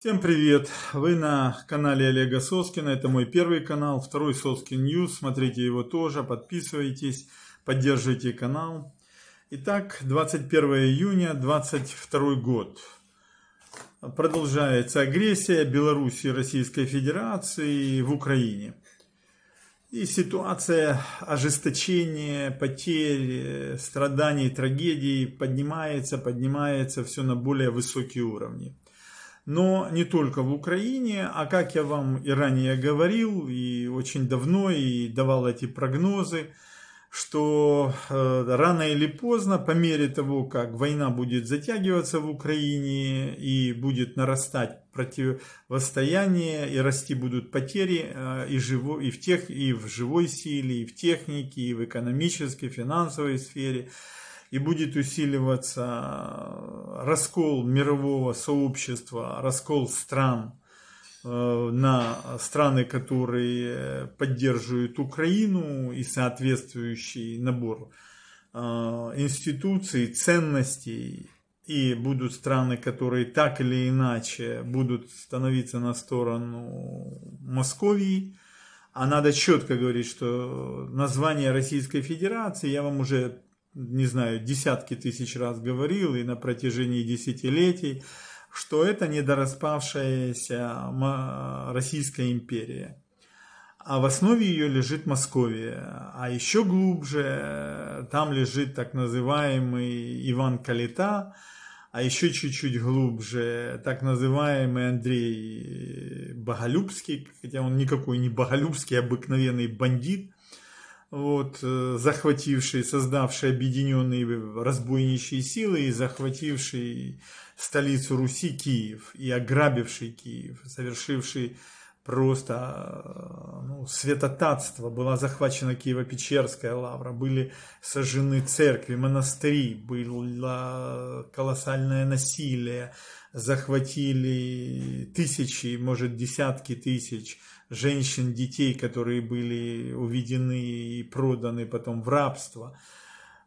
Всем привет! Вы на канале Олега Соскина. Это мой первый канал, второй Соскин Ньюс. Смотрите его тоже, подписывайтесь, поддерживайте канал. Итак, 21 июня 22 год. Продолжается агрессия Беларуси и Российской Федерации в Украине. И ситуация ожесточения, потерь, страданий, трагедий поднимается, поднимается все на более высокие уровни но не только в Украине, а как я вам и ранее говорил, и очень давно, и давал эти прогнозы, что э, рано или поздно, по мере того, как война будет затягиваться в Украине и будет нарастать противостояние, и расти будут потери э, и, живо, и в тех, и в живой силе, и в технике, и в экономической, финансовой сфере, и будет усиливаться э, раскол мирового сообщества, раскол стран э, на страны, которые э, поддерживают Украину и соответствующий набор институций, ценностей, и будут страны, которые так или иначе будут становиться на сторону Московии. А надо четко говорить, что название Российской Федерации, я вам уже не знаю, десятки тысяч раз говорил и на протяжении десятилетий, что это недораспавшаяся Российская империя. А в основе ее лежит Московия. А еще глубже э, там лежит так называемый Иван Калита, а еще чуть-чуть глубже так называемый Андрей Боголюбский, хотя он никакой не Боголюбский, а обыкновенный бандит – вот, э, захвативший, создавший объединенные разбойничьи силы и захвативший столицу Руси Киев и ограбивший Киев, совершивший просто э, ну, светотатство, была захвачена Киево-Печерская лавра, были сожжены церкви, монастыри, было колоссальное насилие, захватили тысячи, может десятки тысяч женщин, детей, которые были уведены и проданы потом в рабство.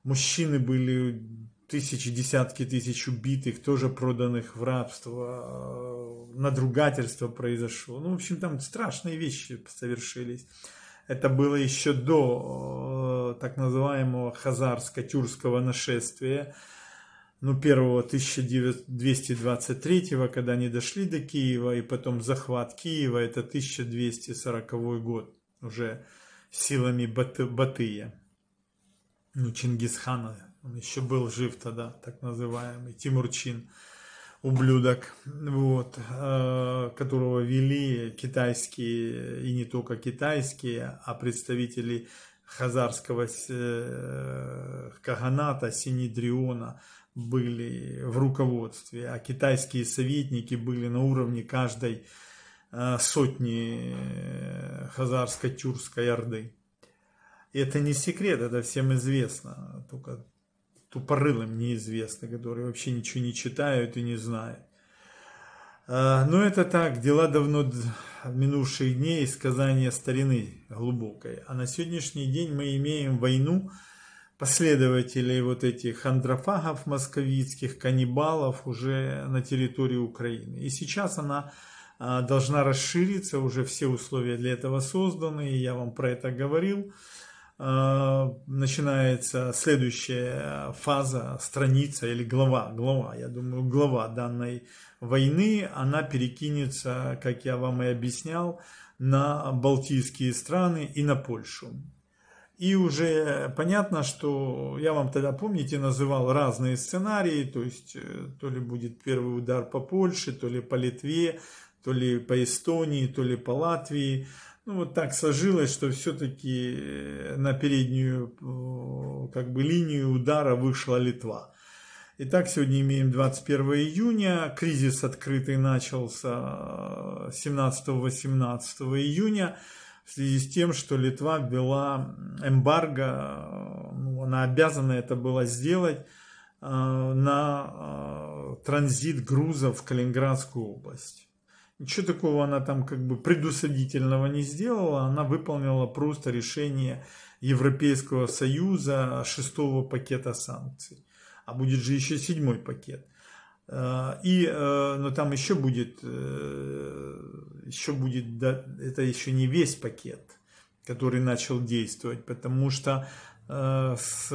Мужчины были тысячи, десятки тысяч убитых, тоже проданных в рабство, надругательство произошло. Ну, в общем, там страшные вещи совершились. Это было еще до э, так называемого хазарско-тюркского нашествия ну, первого 1223, когда они дошли до Киева, и потом захват Киева, это 1240 год уже силами Батыя. Ну, Чингисхана, он еще был жив тогда, так называемый, Тимурчин, ублюдок, вот, э, которого вели китайские, и не только китайские, а представители хазарского э, каганата, синедриона, были в руководстве, а китайские советники были на уровне каждой э, сотни э, хазарско-тюркской орды. И это не секрет, это всем известно, только тупорылым неизвестно, которые вообще ничего не читают и не знают. Э, но это так, дела давно минувших дней, сказания старины глубокой. А на сегодняшний день мы имеем войну, последователей вот этих андрофагов московицких, каннибалов уже на территории Украины. И сейчас она а, должна расшириться, уже все условия для этого созданы, я вам про это говорил. А, начинается следующая фаза, страница или глава, глава, я думаю, глава данной войны, она перекинется, как я вам и объяснял, на Балтийские страны и на Польшу. И уже понятно, что я вам тогда, помните, называл разные сценарии, то есть э, то ли будет первый удар по Польше, то ли по Литве, то ли по Эстонии, то ли по Латвии. Ну вот так сложилось, что все-таки э, на переднюю как бы линию удара вышла Литва. Итак, сегодня имеем 21 июня, кризис открытый начался 17-18 э, июня в связи с тем, что Литва ввела эмбарго, э, ну, она обязана это была сделать, э, на э, транзит грузов в Калининградскую область. Ничего такого она там как бы предусадительного не сделала, она выполнила просто решение Европейского Союза шестого пакета санкций. А будет же еще седьмой пакет. Э, и, э, но там еще будет, э, еще будет, это еще не весь пакет, который начал действовать, потому что с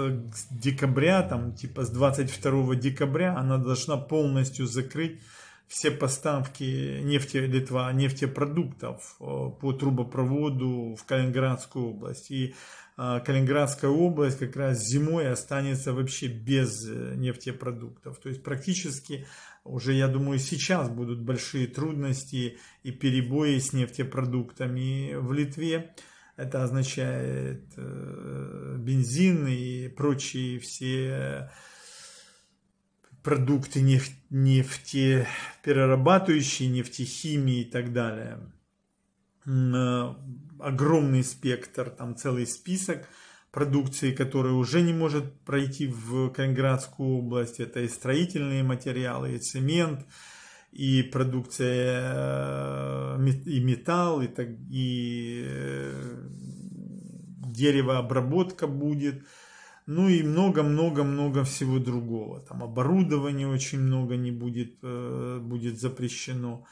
декабря, там типа с 22 декабря она должна полностью закрыть все поставки нефти Литва, нефтепродуктов э, по трубопроводу в Калининградскую область. И э, Калининградская область как раз зимой останется вообще без э, нефтепродуктов. То есть практически уже, я думаю, сейчас будут большие трудности и перебои с нефтепродуктами в Литве. Это означает бензин и прочие все продукты нефть, нефтеперерабатывающие, нефтехимии и так далее. Э, огромный спектр, там целый список продукции, которая уже не может пройти в Калининградскую область. Это и строительные материалы, и цемент, и продукция, э, и металл, и, так, и э, деревообработка будет – ну и много-много-много всего другого. Там оборудование очень много не будет, э, будет запрещено.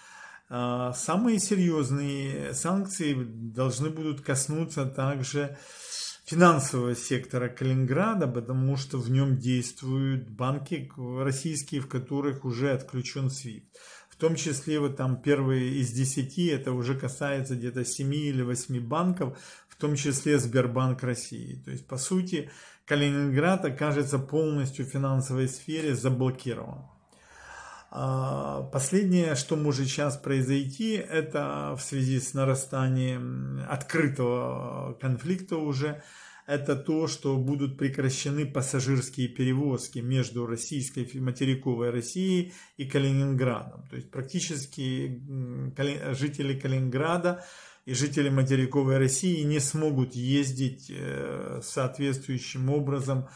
А, самые серьезные санкции должны будут коснуться также финансового сектора Калининграда, потому что в нем действуют банки российские, в которых уже отключен SWIFT. В том числе вот там первые из десяти, это уже касается где-то семи или восьми банков, в том числе Сбербанк России. То есть, по сути, Калининград окажется полностью в финансовой сфере заблокирован. А, последнее, что может сейчас произойти, это в связи с нарастанием открытого конфликта уже, это то, что будут прекращены пассажирские перевозки между российской материковой Россией и Калининградом. То есть практически жители Калининграда и жители материковой России не смогут ездить э, соответствующим образом,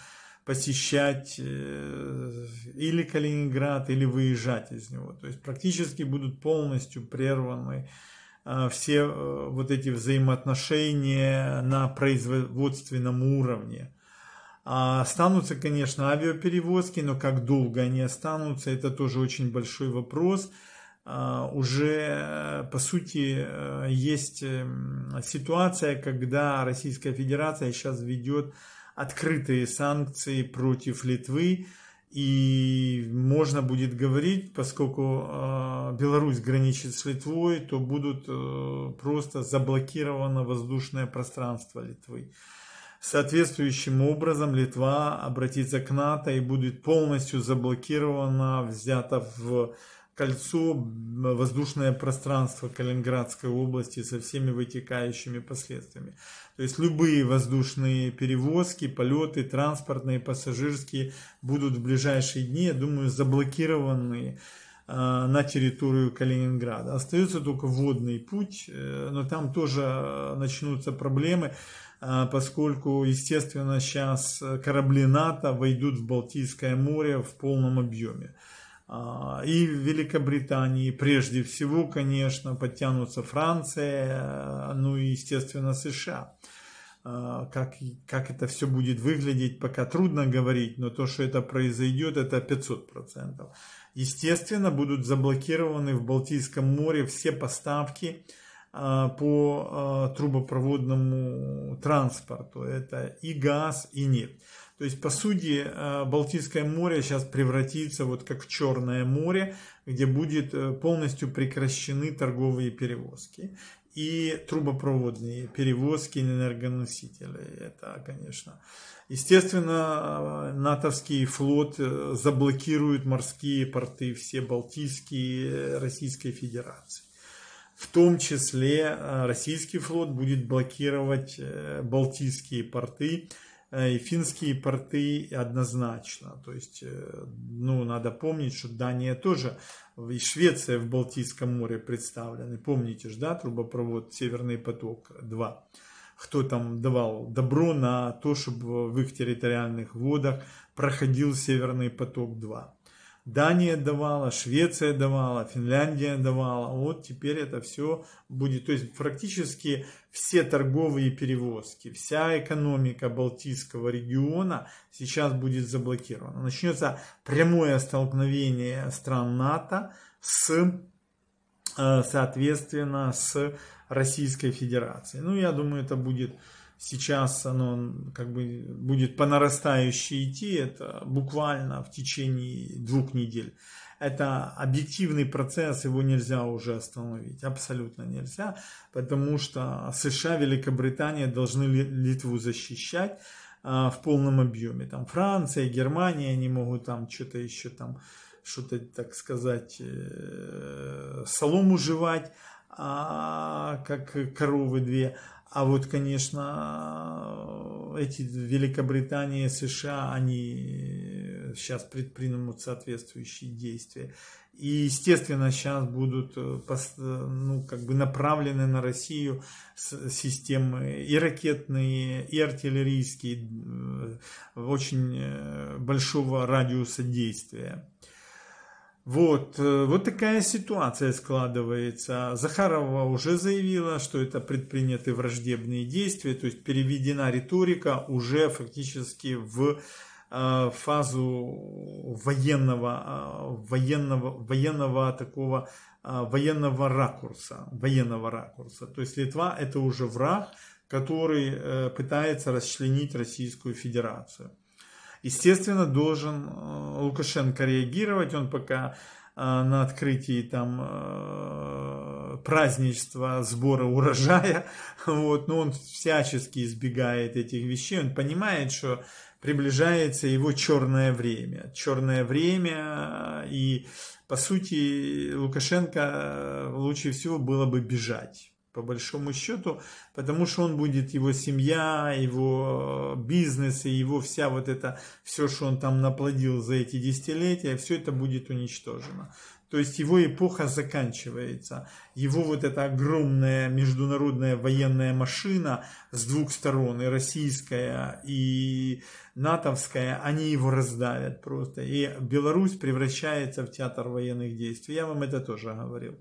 посещать э, или Калининград, или выезжать из него. То есть практически будут полностью прерваны э, все вот эти взаимоотношения на производственном уровне. А останутся, конечно, авиаперевозки, но как долго они останутся, это тоже очень большой вопрос. А, уже, э, по сути, э, есть эм, ситуация, когда Российская Федерация сейчас ведет открытые санкции против Литвы, и можно будет говорить, поскольку а, Беларусь граничит с Литвой, то будут э, просто заблокировано воздушное пространство Литвы. Соответствующим образом Литва обратится к НАТО и будет полностью заблокирована, взята в кольцо, воздушное пространство Калининградской области со всеми вытекающими последствиями. То есть любые воздушные перевозки, полеты, транспортные, пассажирские будут в ближайшие дни, я думаю, заблокированы а, на территорию Калининграда. Остается только водный путь, э, но там тоже а, начнутся проблемы, а, поскольку, естественно, сейчас э, корабли НАТО войдут в Балтийское море в полном объеме. А, и в Великобритании прежде всего, конечно, подтянутся Франция, э, ну и, естественно, США. А, как, как это все будет выглядеть, пока трудно говорить, но то, что это произойдет, это 500%. Естественно, будут заблокированы в Балтийском море все поставки а, по трубопроводному транспорту. Это и газ, и нефть. То есть, по сути, э, Балтийское море сейчас превратится вот как в Черное море, где будет э, полностью прекращены торговые перевозки и трубопроводные перевозки энергоносители. Это, конечно. Естественно, э, натовский флот заблокирует морские порты все Балтийские Российской Федерации. В том числе российский флот будет блокировать Балтийские порты, Э, и финские порты однозначно. То есть, э, ну, надо помнить, что Дания тоже, и Швеция в Балтийском море представлены. Помните же, да, трубопровод «Северный поток-2». Кто там давал добро на то, чтобы в их территориальных водах проходил «Северный поток-2». Дания давала, Швеция давала, Финляндия давала. Вот теперь это все будет. То есть практически все торговые перевозки, вся экономика Балтийского региона сейчас будет заблокирована. Начнется прямое столкновение стран НАТО с, э, соответственно, с Российской Федерацией. Ну, я думаю, это будет сейчас оно как бы будет по нарастающей идти, это буквально в течение двух недель. Это объективный процесс, его нельзя уже остановить, абсолютно нельзя, потому что США, Великобритания должны Литву защищать а, в полном объеме. Там Франция, Германия, они могут там что-то еще там, что-то, так сказать, э, солому жевать, а, как коровы две. А вот, конечно, эти Великобритания, США, они сейчас предпринимут соответствующие действия. И, естественно, сейчас будут э, ну, как бы направлены на Россию системы и ракетные, и артиллерийские, э, очень э, большого радиуса действия. Вот, э, вот такая ситуация складывается. Захарова уже заявила, что это предприняты враждебные действия, то есть переведена риторика уже фактически в э, фазу военного, э, военного, военного такого военного ракурса, военного ракурса. То есть Литва это уже враг, который пытается расчленить Российскую Федерацию. Естественно, должен э, Лукашенко реагировать, он пока э, на открытии там э, празднества сбора урожая, вот, но он всячески избегает этих вещей, он понимает, что приближается его черное время, черное время, и по сути Лукашенко лучше всего было бы бежать, по большому счету, потому что он будет его семья, его э, бизнес и его вся вот это, все, что он там наплодил за эти десятилетия, все это будет уничтожено. То есть его эпоха заканчивается. Его вот эта огромная международная военная машина с двух сторон, и российская, и натовская, они его раздавят просто. И Беларусь превращается в театр военных действий. Я вам это тоже говорил.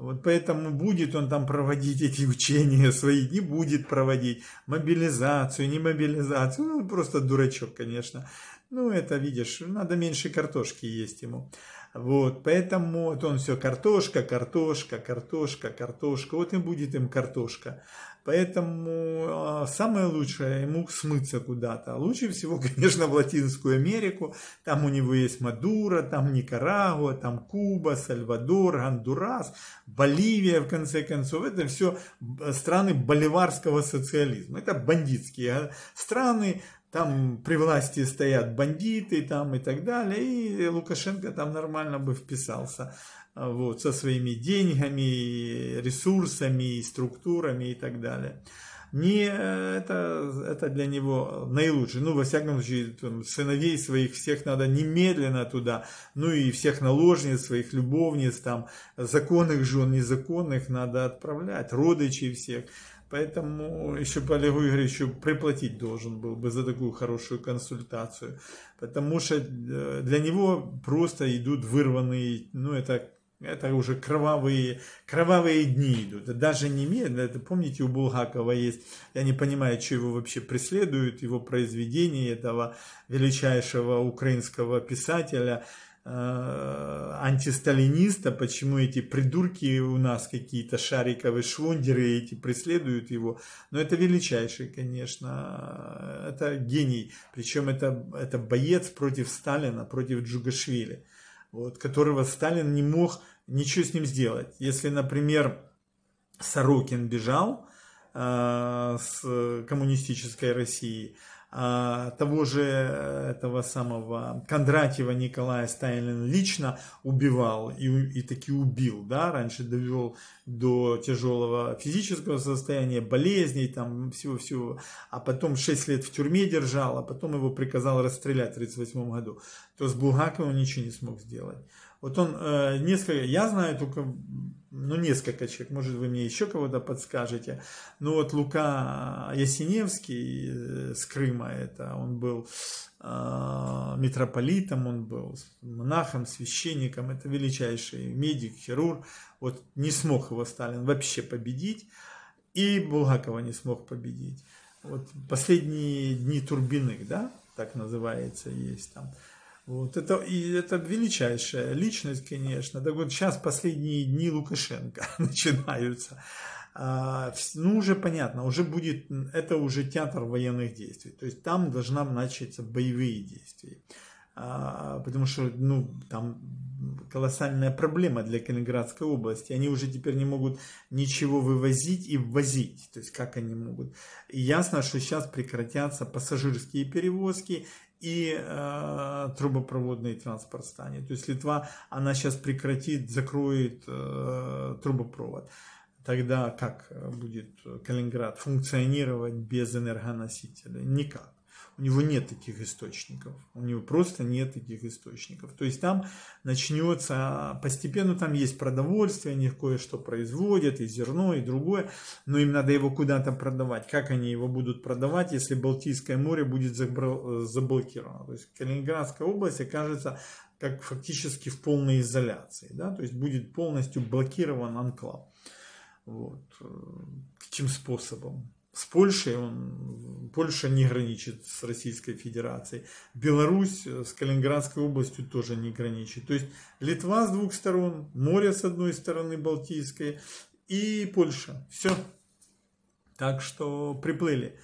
Вот поэтому будет он там проводить эти учения свои, не будет проводить мобилизацию, не мобилизацию. Ну, просто дурачок, конечно. Ну, это, видишь, надо меньше картошки есть ему. Вот, поэтому вот он все картошка, картошка, картошка, картошка. Вот и будет им картошка. Поэтому а, самое лучшее ему смыться куда-то. А лучше всего, конечно, в Латинскую Америку. Там у него есть Мадура, там Никарагуа, там Куба, Сальвадор, Гондурас, Боливия, в конце концов. Это все э, страны боливарского социализма. Это бандитские а, страны, там при власти стоят бандиты там и так далее, и Лукашенко там нормально бы вписался. А, вот, со своими деньгами, ресурсами, структурами и так далее. Не э, это, это для него наилучшее. Ну, во всяком случае, там, сыновей своих всех надо немедленно туда. Ну и всех наложниц, своих любовниц, там, законных жен, незаконных надо отправлять, родичей всех. Поэтому еще по Олегу Игоревичу приплатить должен был бы за такую хорошую консультацию. Потому что э, для него просто идут вырванные, ну это это уже кровавые, кровавые дни идут. Даже не медленно. Это, помните, у Булгакова есть, я не понимаю, что его вообще преследуют, его произведение этого величайшего украинского писателя, э, антисталиниста, почему эти придурки у нас какие-то шариковые швондеры эти преследуют его. Но это величайший, конечно, это гений. Причем это, это боец против Сталина, против Джугашвили, вот, которого Сталин не мог ничего с ним сделать. Если, например, Сорокин бежал э, с коммунистической России, а того же э, этого самого Кондратьева Николая Сталин лично убивал и, и таки убил, да, раньше довел до тяжелого физического состояния, болезней, там всего-всего, а потом 6 лет в тюрьме держал, а потом его приказал расстрелять в 1938 году, то с Булгаковым ничего не смог сделать. Вот он э, несколько, я знаю только, ну несколько человек, может вы мне еще кого-то подскажете. Ну вот Лука Ясиневский с Крыма это, он был э, митрополитом, он был монахом, священником, это величайший медик, хирург. Вот не смог его Сталин вообще победить, и Булгакова не смог победить. Вот последние дни Турбиных, да, так называется, есть там. Вот это, и это величайшая личность, конечно. Так вот сейчас последние дни Лукашенко начинаются. А, ну, уже понятно, уже будет, это уже театр военных действий. То есть там должна начаться боевые действия. А, потому что, ну, там колоссальная проблема для Калининградской области. Они уже теперь не могут ничего вывозить и ввозить. То есть как они могут? И ясно, что сейчас прекратятся пассажирские перевозки и э, трубопроводный транспорт станет. То есть Литва, она сейчас прекратит, закроет э, трубопровод. Тогда как будет Калининград функционировать без энергоносителя? Никак. У него нет таких источников. У него просто нет таких источников. То есть там начнется постепенно, там есть продовольствие, они кое-что производят, и зерно, и другое, но им надо его куда-то продавать. Как они его будут продавать, если Балтийское море будет заблокировано? То есть Калининградская область окажется как фактически в полной изоляции. Да? То есть будет полностью блокирован анклав. Вот. Э, каким способом? С Польшей он, Польша не граничит с Российской Федерацией. Беларусь э, с Калининградской областью тоже не граничит. То есть Литва с двух сторон, море с одной стороны Балтийское и Польша. Все. Так что приплыли.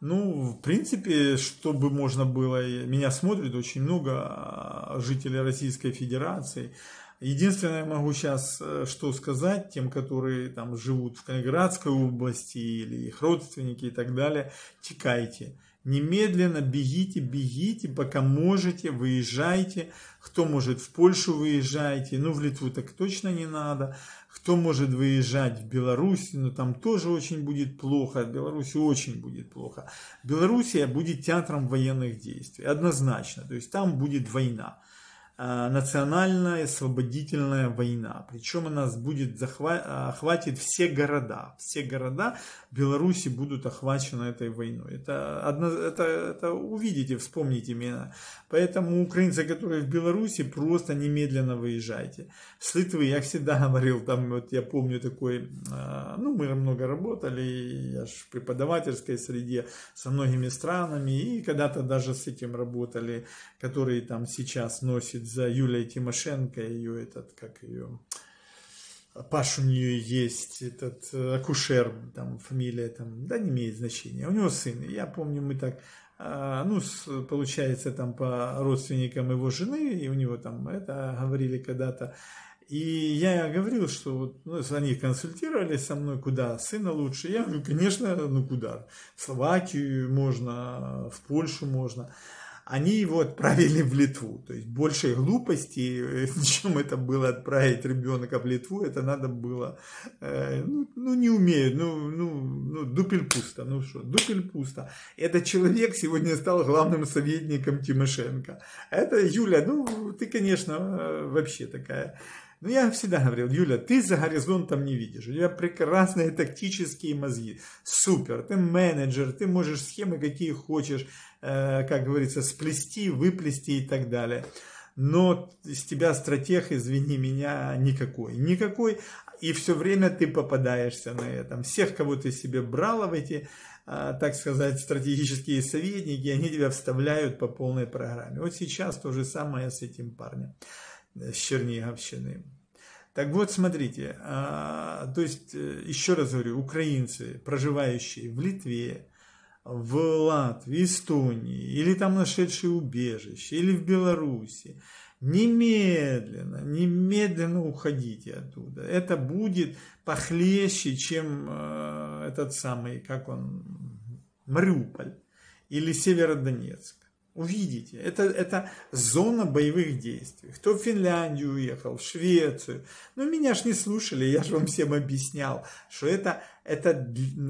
Ну, в принципе, чтобы можно было... Меня смотрит очень много а, жителей Российской Федерации. Единственное, я могу сейчас э, что сказать тем, которые там живут в Калининградской области или их родственники и так далее, чекайте, Немедленно бегите, бегите, пока можете, выезжайте. Кто может в Польшу выезжайте, ну в Литву так точно не надо. Кто может выезжать в Беларусь, но ну, там тоже очень будет плохо, в Беларуси очень будет плохо. Белоруссия будет театром военных действий, однозначно, то есть там будет война. Э, национальная освободительная война. Причем она будет захват, э, охватит все города. Все города Беларуси будут охвачены этой войной. Это, одно, это, это увидите, вспомните меня. Поэтому украинцы, которые в Беларуси, просто немедленно выезжайте. С Литвы, я всегда говорил, там вот я помню такой, э, ну мы много работали, я же в преподавательской среде со многими странами, и когда-то даже с этим работали, которые там сейчас носит за Юлией Тимошенко, ее этот, как ее, Паш у нее есть, этот э, акушер, там фамилия, там, да, не имеет значения. У него сын, я помню, мы так, а, ну, получается, там по родственникам его жены, и у него там это говорили когда-то, и я говорил, что вот, ну, они консультировали со мной, куда сына лучше. Я говорю, конечно, ну куда? В Словакию можно, в Польшу можно они его отправили в Литву. То есть больше глупости, э, чем это было отправить ребенка в Литву, это надо было, э, ну, ну, не умеют, ну, ну, ну дупель пусто, ну что, дупель пусто. Этот человек сегодня стал главным советником Тимошенко. Это Юля, ну ты, конечно, э, вообще такая но ну, я всегда говорил, Юля, ты за горизонтом не видишь. У тебя прекрасные тактические мозги. Супер, ты менеджер, ты можешь схемы какие хочешь, э, как говорится, сплести, выплести и так далее. Но из тебя стратег, извини меня, никакой. Никакой. И все время ты попадаешься на этом. Всех, кого ты себе брала в эти э, так сказать, стратегические советники, они тебя вставляют по полной программе. Вот сейчас то же самое с этим парнем. Э, с Черниговщины. Так вот, смотрите, а, то есть, э, еще раз говорю, украинцы, проживающие в Литве, в Латвии, Эстонии, или там нашедшие убежище, или в Беларуси, немедленно, немедленно уходите оттуда. Это будет похлеще, чем а, этот самый, как он, Мариуполь или Северодонецк. Увидите, это, это зона боевых действий. Кто в Финляндию уехал, в Швецию. Ну, меня ж не слушали, я же вам всем объяснял, что это, это,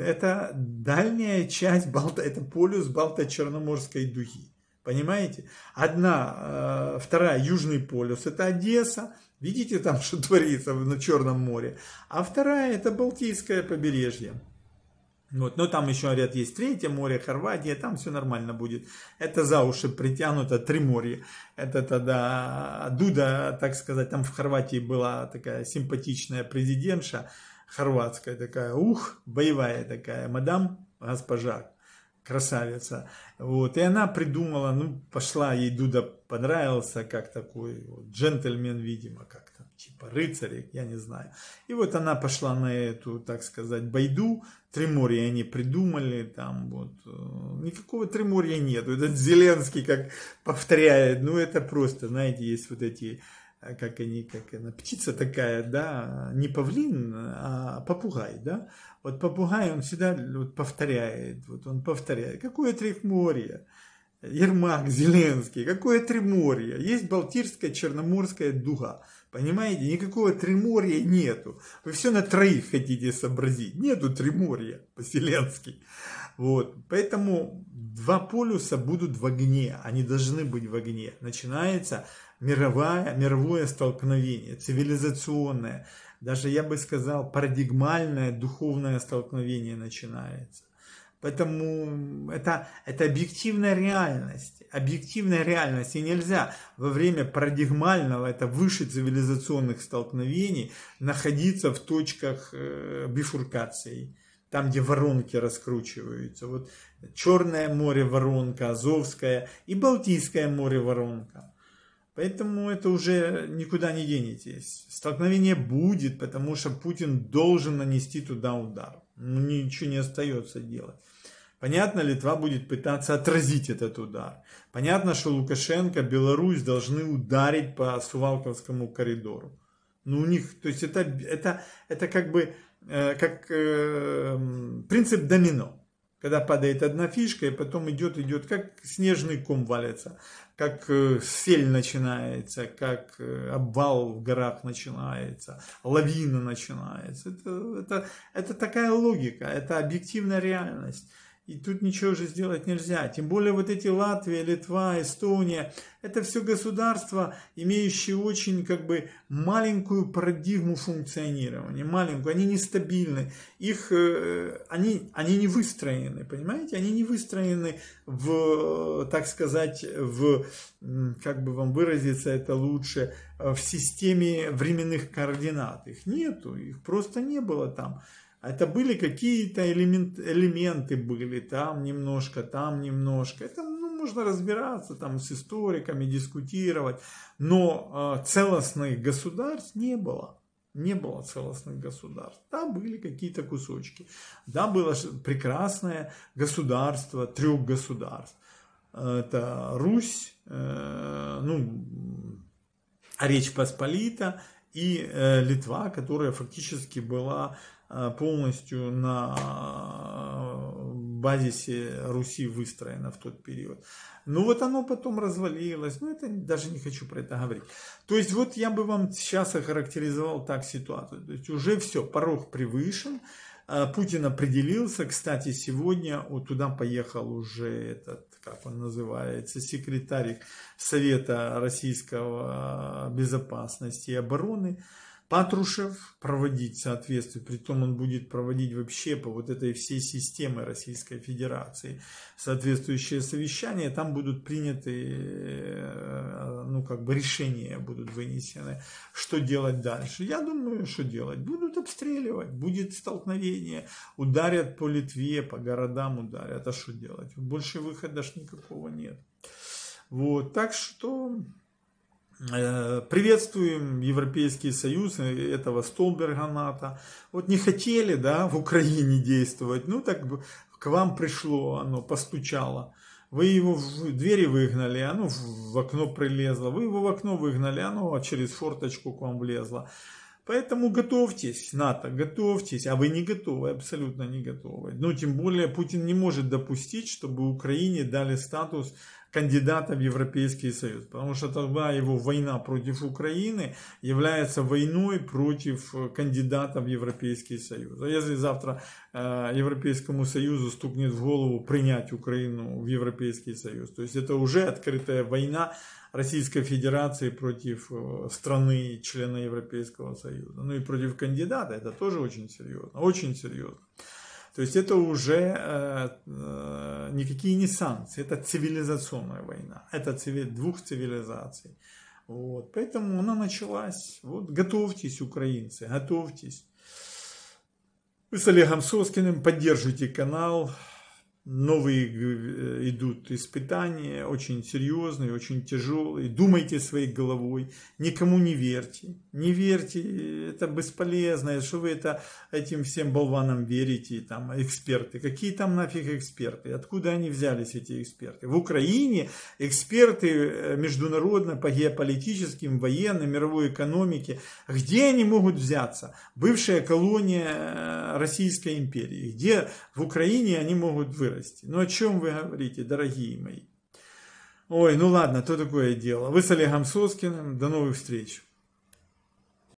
это дальняя часть Балта, это полюс Балто-Черноморской дуги. Понимаете? Одна, э, вторая, Южный полюс, это Одесса. Видите там, что творится на Черном море. А вторая, это Балтийское побережье. Вот, но там еще ряд есть третье море, Хорватия, там все нормально будет. Это за уши притянуто, три моря. Это тогда Дуда, так сказать, там в Хорватии была такая симпатичная президентша, хорватская такая, ух, боевая такая, мадам, госпожа, красавица. Вот. И она придумала, ну, пошла, ей Дуда понравился, как такой вот, джентльмен, видимо, как-то, типа рыцарь, я не знаю. И вот она пошла на эту, так сказать, байду, Триморья они придумали, там вот, э, никакого Триморья нету, этот Зеленский как повторяет, ну, это просто, знаете, есть вот эти а как они, как она, птица такая, да, не павлин, а попугай, да. Вот попугай, он всегда вот, повторяет, вот он повторяет, какое трехморье, Ермак, Зеленский, какое Триморье, есть Балтийская, Черноморская дуга, понимаете, никакого Триморья нету, вы все на троих хотите сообразить, нету Триморья, Зеленски. вот, поэтому два полюса будут в огне, они должны быть в огне, начинается мировое, мировое столкновение, цивилизационное, даже, я бы сказал, парадигмальное духовное столкновение начинается. Поэтому это, это объективная реальность. Объективная реальность. И нельзя во время парадигмального, это выше цивилизационных столкновений, находиться в точках э, бифуркации. Там, где воронки раскручиваются. Вот Черное море воронка, Азовское и Балтийское море воронка. Поэтому это уже никуда не денетесь. Столкновение будет, потому что Путин должен нанести туда удар. Ну, ничего не остается делать. Понятно, Литва будет пытаться отразить этот удар. Понятно, что Лукашенко, Беларусь должны ударить по Сувалковскому коридору. Ну, у них, то есть это, это, это как бы э, как э, принцип домино когда падает одна фишка, и потом идет, идет, как снежный ком валится, как э, сель начинается, как э, обвал в горах начинается, лавина начинается. Это, это, это такая логика, это объективная реальность. И тут ничего же сделать нельзя. Тем более вот эти Латвия, Литва, Эстония, это все государства, имеющие очень как бы маленькую парадигму функционирования, маленькую, они нестабильны, их, э, они, они не выстроены, понимаете, они не выстроены в, так сказать, в, как бы вам выразиться это лучше, в системе временных координат, их нету, их просто не было там. А это были какие-то элемент, элементы были, там немножко, там немножко. Это ну, можно разбираться там с историками, дискутировать. Но э, целостных государств не было. Не было целостных государств. Да, были какие-то кусочки. Да, было прекрасное государство, трех государств. Это Русь, э, ну, Речь Посполита и э, Литва, которая фактически была Э, полностью на э, базисе Руси выстроено в тот период. Ну вот оно потом развалилось, ну это даже не хочу про это говорить. То есть вот я бы вам сейчас охарактеризовал так ситуацию. То есть уже все, порог превышен, э, Путин определился, кстати, сегодня вот туда поехал уже этот, как он называется, секретарь Совета Российского Безопасности и Обороны, Патрушев проводить соответствие, том он будет проводить вообще по вот этой всей системе Российской Федерации соответствующие совещания, там будут приняты, э, ну как бы решения будут вынесены, что делать дальше. Я думаю, что делать? Будут обстреливать, будет столкновение, ударят по Литве, по городам ударят, а что делать? Больше выхода ж никакого нет. Вот, так что Э, приветствуем Европейский Союз, э, этого Столберга НАТО. Вот не хотели да, в Украине действовать, ну так к вам пришло, оно постучало. Вы его в двери выгнали, оно в окно прилезло. Вы его в окно выгнали, оно через форточку к вам влезло. Поэтому готовьтесь, НАТО, готовьтесь, а вы не готовы, абсолютно не готовы. Ну, тем более Путин не может допустить, чтобы Украине дали статус кандидата в Европейский Союз, потому что тогда его война против Украины является войной против э, кандидата в Европейский Союз. А если завтра э, Европейскому Союзу стукнет в голову принять Украину в Европейский Союз, то есть это уже открытая война Российской Федерации против э, страны, члена Европейского Союза, ну и против кандидата, это тоже очень серьезно, очень серьезно. То есть это уже э, никакие не санкции, это цивилизационная война, это цивили, двух цивилизаций. Вот, поэтому она началась. Вот, готовьтесь, украинцы, готовьтесь. Вы с Олегом Соскиным поддерживайте канал новые э, идут испытания, очень серьезные, очень тяжелые. Думайте своей головой, никому не верьте. Не верьте, это бесполезно, что вы это этим всем болванам верите, там, эксперты. Какие там нафиг эксперты? Откуда они взялись, эти эксперты? В Украине эксперты э, международно по геополитическим, военным, мировой экономике. Где они могут взяться? Бывшая колония э, Российской империи. Где в Украине они могут вырасти? вырасти. Ну о чем вы говорите, дорогие мои? Ой, ну ладно, то такое дело. Вы с Олегом Соскиным. До новых встреч.